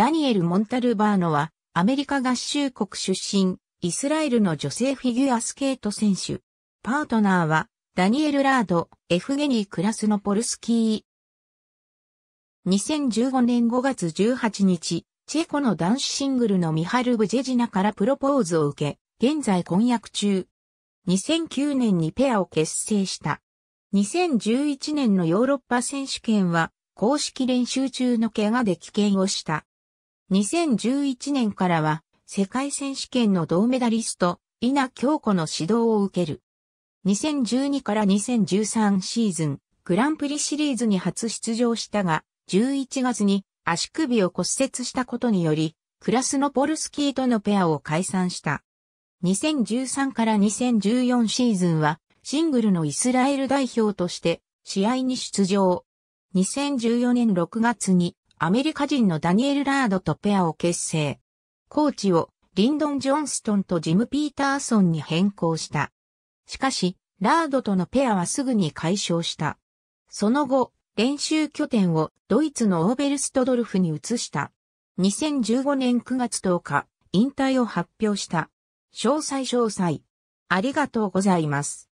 ダニエル・モンタルバーノは、アメリカ合衆国出身、イスラエルの女性フィギュアスケート選手。パートナーは、ダニエル・ラード、エフゲニー・クラスノポルスキー。2015年5月18日、チェコの男子シングルのミハル・ブジェジナからプロポーズを受け、現在婚約中。2009年にペアを結成した。2011年のヨーロッパ選手権は、公式練習中の怪我で棄権をした。2011年からは世界選手権の銅メダリスト、稲京子の指導を受ける。2012から2013シーズン、グランプリシリーズに初出場したが、11月に足首を骨折したことにより、クラスのポルスキーとのペアを解散した。2013から2014シーズンは、シングルのイスラエル代表として試合に出場。2014年6月にアメリカ人のダニエル・ラードとペアを結成。コーチをリンドン・ジョンストンとジム・ピーターソンに変更した。しかし、ラードとのペアはすぐに解消した。その後、練習拠点をドイツのオーベルストドルフに移した。2015年9月10日、引退を発表した。詳細詳細。ありがとうございます。